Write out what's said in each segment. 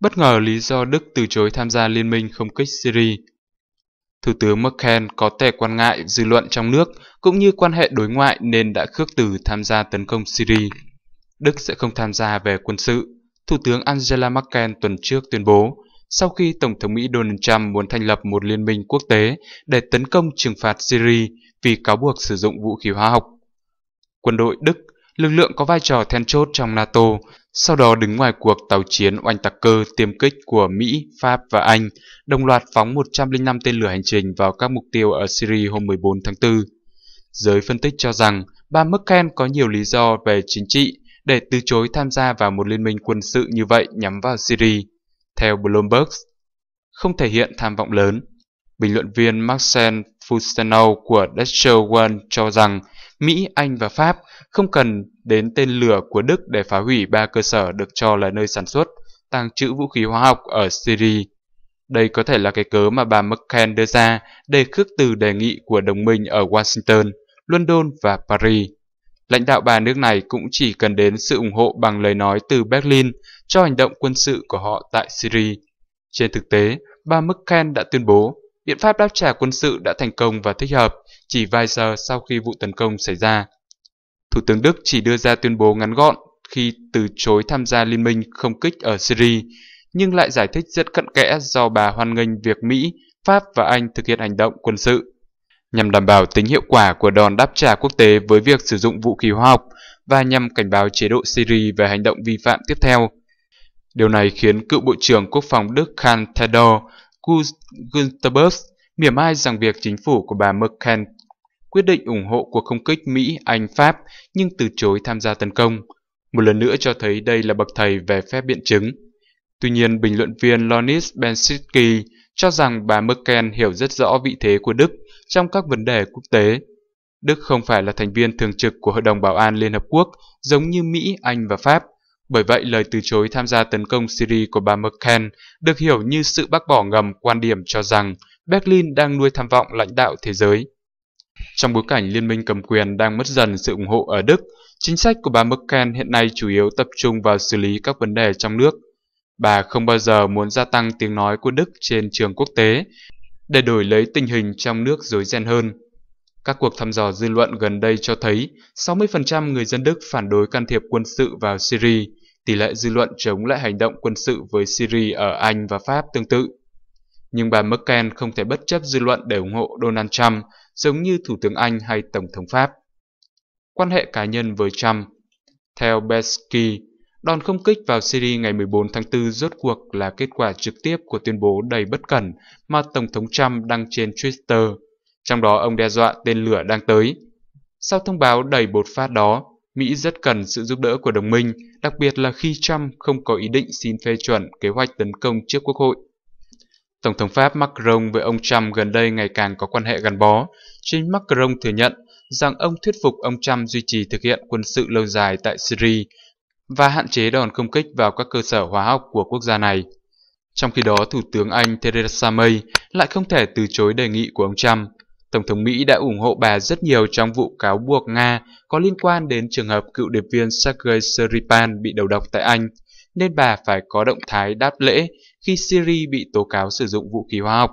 bất ngờ lý do Đức từ chối tham gia liên minh không kích Syria. Thủ tướng Merkel có thể quan ngại dư luận trong nước cũng như quan hệ đối ngoại nên đã khước từ tham gia tấn công Syria. Đức sẽ không tham gia về quân sự, Thủ tướng Angela Merkel tuần trước tuyên bố sau khi Tổng thống Mỹ Donald Trump muốn thành lập một liên minh quốc tế để tấn công trừng phạt Syria vì cáo buộc sử dụng vũ khí hóa học. Quân đội Đức, lực lượng có vai trò then chốt trong NATO, sau đó đứng ngoài cuộc tàu chiến oanh tạc cơ tiêm kích của Mỹ, Pháp và Anh đồng loạt phóng 105 tên lửa hành trình vào các mục tiêu ở Syria hôm 14 tháng 4. Giới phân tích cho rằng bà Merkel có nhiều lý do về chính trị để từ chối tham gia vào một liên minh quân sự như vậy nhắm vào Syria. Theo Bloomberg, không thể hiện tham vọng lớn. Bình luận viên Marcel Fusteno của Deutsche Welle cho rằng Mỹ, Anh và Pháp không cần đến tên lửa của Đức để phá hủy ba cơ sở được cho là nơi sản xuất, tăng trữ vũ khí hóa học ở Syria. Đây có thể là cái cớ mà bà Merkel đưa ra để khước từ đề nghị của đồng minh ở Washington, London và Paris. Lãnh đạo bà nước này cũng chỉ cần đến sự ủng hộ bằng lời nói từ Berlin cho hành động quân sự của họ tại Syria. Trên thực tế, bà Merkel đã tuyên bố Biện pháp đáp trả quân sự đã thành công và thích hợp chỉ vài giờ sau khi vụ tấn công xảy ra. Thủ tướng Đức chỉ đưa ra tuyên bố ngắn gọn khi từ chối tham gia liên minh không kích ở Syria, nhưng lại giải thích rất cận kẽ do bà hoan nghênh việc Mỹ, Pháp và Anh thực hiện hành động quân sự nhằm đảm bảo tính hiệu quả của đòn đáp trả quốc tế với việc sử dụng vũ khí hóa học và nhằm cảnh báo chế độ Syria về hành động vi phạm tiếp theo. Điều này khiến cựu Bộ trưởng Quốc phòng Đức Khan Tedor Gustavus mỉa mai rằng việc chính phủ của bà Merkel quyết định ủng hộ cuộc không kích Mỹ-Anh-Pháp nhưng từ chối tham gia tấn công, một lần nữa cho thấy đây là bậc thầy về phép biện chứng. Tuy nhiên, bình luận viên Lonis Bensitsky cho rằng bà Merkel hiểu rất rõ vị thế của Đức trong các vấn đề quốc tế. Đức không phải là thành viên thường trực của Hội đồng Bảo an Liên Hợp Quốc giống như Mỹ, Anh và Pháp – bởi vậy, lời từ chối tham gia tấn công Syria của bà Merkel được hiểu như sự bác bỏ ngầm quan điểm cho rằng Berlin đang nuôi tham vọng lãnh đạo thế giới. Trong bối cảnh liên minh cầm quyền đang mất dần sự ủng hộ ở Đức, chính sách của bà Merkel hiện nay chủ yếu tập trung vào xử lý các vấn đề trong nước. Bà không bao giờ muốn gia tăng tiếng nói của Đức trên trường quốc tế để đổi lấy tình hình trong nước rối ren hơn. Các cuộc thăm dò dư luận gần đây cho thấy 60% người dân Đức phản đối can thiệp quân sự vào Syria. Tỷ lệ dư luận chống lại hành động quân sự với Syria ở Anh và Pháp tương tự. Nhưng bà Merkel không thể bất chấp dư luận để ủng hộ Donald Trump giống như Thủ tướng Anh hay Tổng thống Pháp. Quan hệ cá nhân với Trump Theo Besky, đòn không kích vào Syria ngày 14 tháng 4 rốt cuộc là kết quả trực tiếp của tuyên bố đầy bất cẩn mà Tổng thống Trump đăng trên Twitter, trong đó ông đe dọa tên lửa đang tới. Sau thông báo đầy bột phát đó, Mỹ rất cần sự giúp đỡ của đồng minh, đặc biệt là khi Trump không có ý định xin phê chuẩn kế hoạch tấn công trước Quốc hội. Tổng thống Pháp Macron với ông Trump gần đây ngày càng có quan hệ gắn bó. Chính Macron thừa nhận rằng ông thuyết phục ông Trump duy trì thực hiện quân sự lâu dài tại Syria và hạn chế đòn không kích vào các cơ sở hóa học của quốc gia này. Trong khi đó, Thủ tướng Anh Theresa May lại không thể từ chối đề nghị của ông Trump Tổng thống Mỹ đã ủng hộ bà rất nhiều trong vụ cáo buộc Nga có liên quan đến trường hợp cựu điệp viên Sergei Seripan bị đầu độc tại Anh, nên bà phải có động thái đáp lễ khi Syria bị tố cáo sử dụng vũ khí hóa học.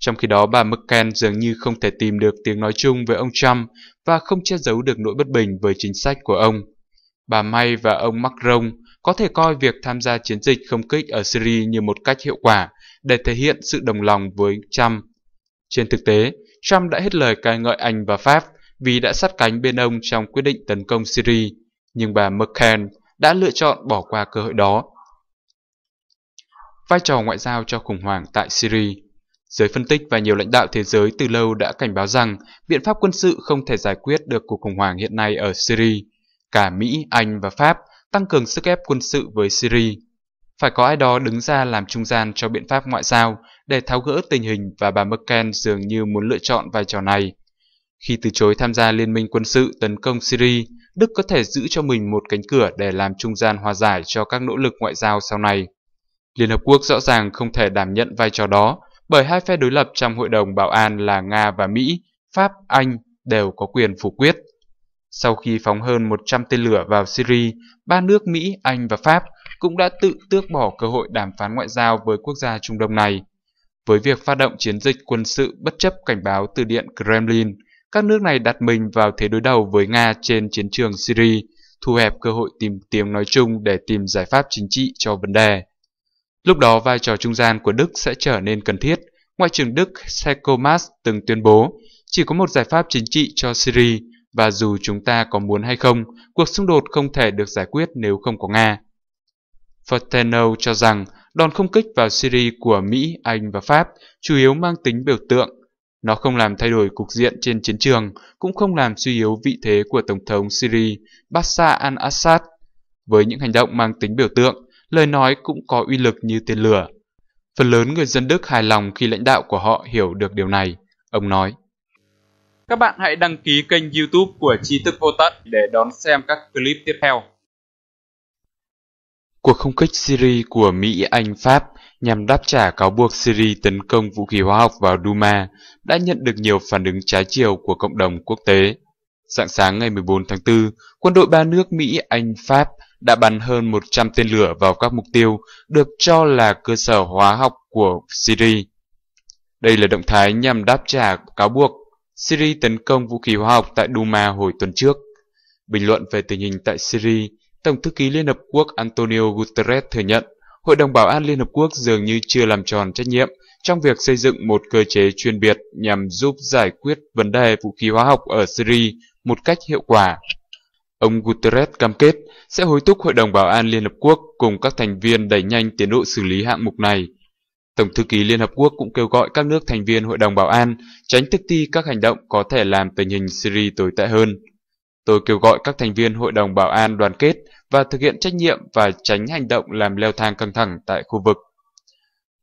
Trong khi đó, bà Merkel dường như không thể tìm được tiếng nói chung với ông Trump và không che giấu được nỗi bất bình với chính sách của ông. Bà May và ông Macron có thể coi việc tham gia chiến dịch không kích ở Syria như một cách hiệu quả để thể hiện sự đồng lòng với Trump. Trên thực tế, Trump đã hết lời ca ngợi Anh và Pháp vì đã sát cánh bên ông trong quyết định tấn công Syria, nhưng bà Merkel đã lựa chọn bỏ qua cơ hội đó. Vai trò ngoại giao cho khủng hoảng tại Syria Giới phân tích và nhiều lãnh đạo thế giới từ lâu đã cảnh báo rằng biện pháp quân sự không thể giải quyết được cuộc khủng hoảng hiện nay ở Syria. Cả Mỹ, Anh và Pháp tăng cường sức ép quân sự với Syria. Phải có ai đó đứng ra làm trung gian cho biện pháp ngoại giao để tháo gỡ tình hình và bà Merkel dường như muốn lựa chọn vai trò này. Khi từ chối tham gia liên minh quân sự tấn công Syria, Đức có thể giữ cho mình một cánh cửa để làm trung gian hòa giải cho các nỗ lực ngoại giao sau này. Liên Hợp Quốc rõ ràng không thể đảm nhận vai trò đó bởi hai phe đối lập trong Hội đồng Bảo an là Nga và Mỹ, Pháp, Anh đều có quyền phủ quyết. Sau khi phóng hơn 100 tên lửa vào Syria, ba nước Mỹ, Anh và Pháp cũng đã tự tước bỏ cơ hội đàm phán ngoại giao với quốc gia Trung Đông này. Với việc phát động chiến dịch quân sự bất chấp cảnh báo từ Điện Kremlin, các nước này đặt mình vào thế đối đầu với Nga trên chiến trường Syria, thu hẹp cơ hội tìm tiếng nói chung để tìm giải pháp chính trị cho vấn đề. Lúc đó vai trò trung gian của Đức sẽ trở nên cần thiết. Ngoại trưởng Đức Heiko Maas từng tuyên bố chỉ có một giải pháp chính trị cho Syria và dù chúng ta có muốn hay không, cuộc xung đột không thể được giải quyết nếu không có Nga. Forteno cho rằng đòn không kích vào Syria của Mỹ, Anh và Pháp chủ yếu mang tính biểu tượng. Nó không làm thay đổi cục diện trên chiến trường, cũng không làm suy yếu vị thế của Tổng thống Syria Bashar al-Assad. Với những hành động mang tính biểu tượng, lời nói cũng có uy lực như tên lửa. Phần lớn người dân Đức hài lòng khi lãnh đạo của họ hiểu được điều này, ông nói. Các bạn hãy đăng ký kênh youtube của Tri thức Vô Tận để đón xem các clip tiếp theo. Cuộc không kích Syria của Mỹ, Anh, Pháp nhằm đáp trả cáo buộc Syria tấn công vũ khí hóa học vào Duma đã nhận được nhiều phản ứng trái chiều của cộng đồng quốc tế. Sáng sáng ngày 14 tháng 4, quân đội ba nước Mỹ, Anh, Pháp đã bắn hơn 100 tên lửa vào các mục tiêu được cho là cơ sở hóa học của Syria. Đây là động thái nhằm đáp trả cáo buộc Syria tấn công vũ khí hóa học tại Duma hồi tuần trước. Bình luận về tình hình tại Syria, Tổng thư ký Liên Hợp Quốc Antonio Guterres thừa nhận Hội đồng Bảo an Liên Hợp Quốc dường như chưa làm tròn trách nhiệm trong việc xây dựng một cơ chế chuyên biệt nhằm giúp giải quyết vấn đề vũ khí hóa học ở Syria một cách hiệu quả. Ông Guterres cam kết sẽ hối thúc Hội đồng Bảo an Liên Hợp Quốc cùng các thành viên đẩy nhanh tiến độ xử lý hạng mục này – Tổng thư ký Liên Hợp Quốc cũng kêu gọi các nước thành viên Hội đồng Bảo an tránh thực thi các hành động có thể làm tình hình Syria tồi tệ hơn. Tôi kêu gọi các thành viên Hội đồng Bảo an đoàn kết và thực hiện trách nhiệm và tránh hành động làm leo thang căng thẳng tại khu vực.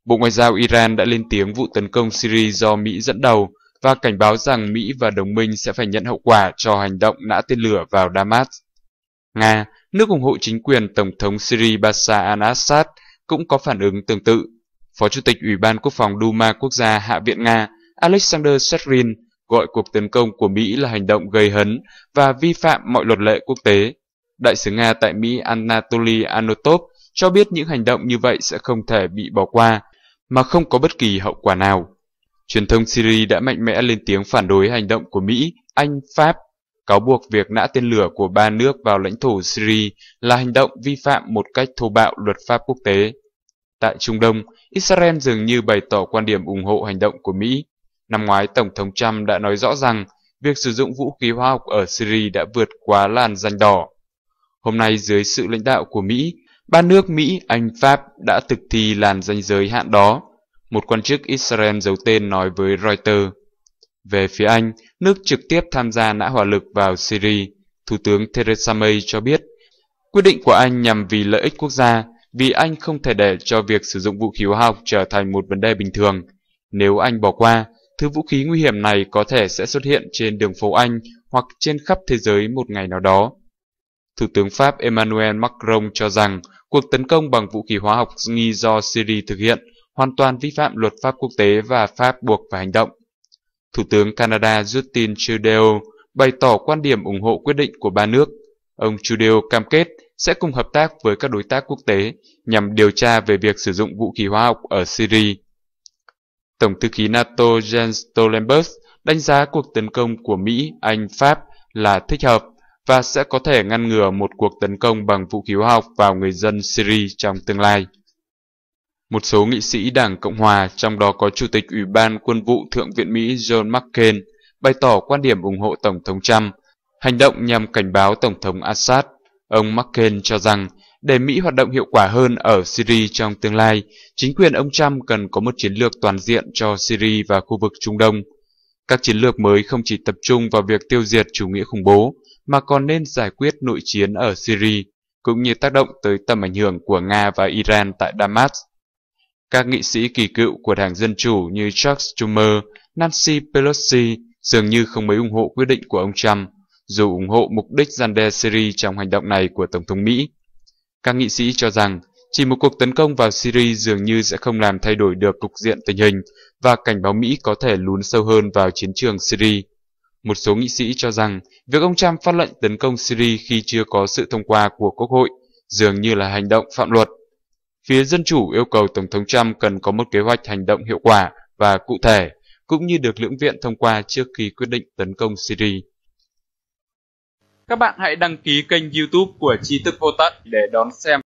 Bộ Ngoại giao Iran đã lên tiếng vụ tấn công Syria do Mỹ dẫn đầu và cảnh báo rằng Mỹ và đồng minh sẽ phải nhận hậu quả cho hành động nã tên lửa vào Damas. Nga, nước ủng hộ chính quyền Tổng thống Syria Bashar al-Assad, cũng có phản ứng tương tự. Phó Chủ tịch Ủy ban Quốc phòng Duma Quốc gia Hạ viện Nga Alexander Shcherin gọi cuộc tấn công của Mỹ là hành động gây hấn và vi phạm mọi luật lệ quốc tế. Đại sứ Nga tại Mỹ Anatoly Anotov cho biết những hành động như vậy sẽ không thể bị bỏ qua, mà không có bất kỳ hậu quả nào. Truyền thông Syria đã mạnh mẽ lên tiếng phản đối hành động của Mỹ, Anh, Pháp, cáo buộc việc nã tên lửa của ba nước vào lãnh thổ Syria là hành động vi phạm một cách thô bạo luật pháp quốc tế. Tại Trung Đông, Israel dường như bày tỏ quan điểm ủng hộ hành động của Mỹ. Năm ngoái, Tổng thống Trump đã nói rõ rằng việc sử dụng vũ khí hóa học ở Syria đã vượt quá làn danh đỏ. Hôm nay, dưới sự lãnh đạo của Mỹ, ba nước Mỹ, Anh, Pháp đã thực thi làn danh giới hạn đó, một quan chức Israel giấu tên nói với Reuters. Về phía Anh, nước trực tiếp tham gia nã hỏa lực vào Syria, Thủ tướng Theresa May cho biết quyết định của Anh nhằm vì lợi ích quốc gia vì anh không thể để cho việc sử dụng vũ khí hóa học trở thành một vấn đề bình thường. Nếu anh bỏ qua, thứ vũ khí nguy hiểm này có thể sẽ xuất hiện trên đường phố Anh hoặc trên khắp thế giới một ngày nào đó. Thủ tướng Pháp Emmanuel Macron cho rằng cuộc tấn công bằng vũ khí hóa học nghi do Syria thực hiện hoàn toàn vi phạm luật pháp quốc tế và Pháp buộc phải hành động. Thủ tướng Canada Justin Trudeau bày tỏ quan điểm ủng hộ quyết định của ba nước. Ông Trudeau cam kết sẽ cùng hợp tác với các đối tác quốc tế nhằm điều tra về việc sử dụng vũ khí hóa học ở Syria. Tổng thư ký NATO Jens Stoltenberg đánh giá cuộc tấn công của Mỹ, Anh, Pháp là thích hợp và sẽ có thể ngăn ngừa một cuộc tấn công bằng vũ khí hóa học vào người dân Syria trong tương lai. Một số nghị sĩ Đảng Cộng Hòa, trong đó có Chủ tịch Ủy ban Quân vụ Thượng viện Mỹ John McCain, bày tỏ quan điểm ủng hộ Tổng thống Trump, hành động nhằm cảnh báo Tổng thống Assad Ông McCain cho rằng, để Mỹ hoạt động hiệu quả hơn ở Syria trong tương lai, chính quyền ông Trump cần có một chiến lược toàn diện cho Syria và khu vực Trung Đông. Các chiến lược mới không chỉ tập trung vào việc tiêu diệt chủ nghĩa khủng bố, mà còn nên giải quyết nội chiến ở Syria, cũng như tác động tới tầm ảnh hưởng của Nga và Iran tại Damascus. Các nghị sĩ kỳ cựu của Đảng Dân Chủ như Chuck Schumer, Nancy Pelosi dường như không mấy ủng hộ quyết định của ông Trump, dù ủng hộ mục đích gian đe Syria trong hành động này của Tổng thống Mỹ. Các nghị sĩ cho rằng chỉ một cuộc tấn công vào Syria dường như sẽ không làm thay đổi được cục diện tình hình và cảnh báo Mỹ có thể lún sâu hơn vào chiến trường Syria. Một số nghị sĩ cho rằng việc ông Trump phát lệnh tấn công Syria khi chưa có sự thông qua của Quốc hội dường như là hành động phạm luật. Phía Dân Chủ yêu cầu Tổng thống Trump cần có một kế hoạch hành động hiệu quả và cụ thể, cũng như được lưỡng viện thông qua trước khi quyết định tấn công Syria các bạn hãy đăng ký kênh youtube của tri thức vô tận để đón xem